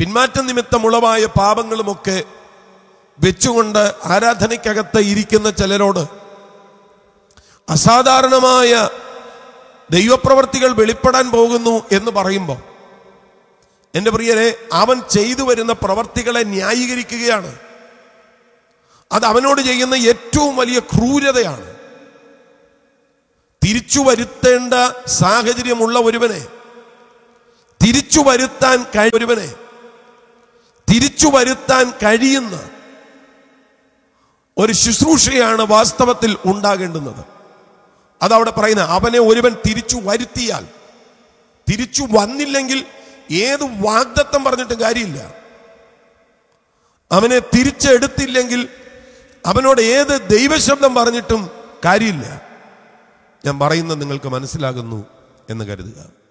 പിന്മാറ്റ നിമിത്തമുളവായ പാപങ്ങളുമൊക്കെ വെച്ചുകൊണ്ട് ആരാധനയ്ക്കകത്ത് ഇരിക്കുന്ന ചിലരോട് അസാധാരണമായ ദൈവപ്രവർത്തികൾ വെളിപ്പെടാൻ പോകുന്നു എന്ന് പറയുമ്പോൾ എൻ്റെ പ്രിയരെ അവൻ ചെയ്തു വരുന്ന പ്രവർത്തികളെ ന്യായീകരിക്കുകയാണ് അത് അവനോട് ചെയ്യുന്ന ഏറ്റവും വലിയ ക്രൂരതയാണ് തിരിച്ചു വരുത്തേണ്ട സാഹചര്യമുള്ള ഒരുവനെ തിരിച്ചു വരുത്താൻ കഴി ഒരുവനെ തിരിച്ചു വരുത്താൻ കഴിയുന്ന ഒരു ശുശ്രൂഷയാണ് വാസ്തവത്തിൽ ഉണ്ടാകേണ്ടുന്നത് അതവിടെ പറയുന്ന അവനെ ഒരുവൻ തിരിച്ചു വരുത്തിയാൽ തിരിച്ചു വന്നില്ലെങ്കിൽ ഏത് വാഗ്ദത്തം പറഞ്ഞിട്ടും കാര്യമില്ല അവനെ തിരിച്ചെടുത്തില്ലെങ്കിൽ അവനോട് ഏത് ദൈവശബ്ദം പറഞ്ഞിട്ടും കാര്യമില്ല ഞാൻ പറയുന്നത് നിങ്ങൾക്ക് മനസ്സിലാകുന്നു എന്ന് കരുതുക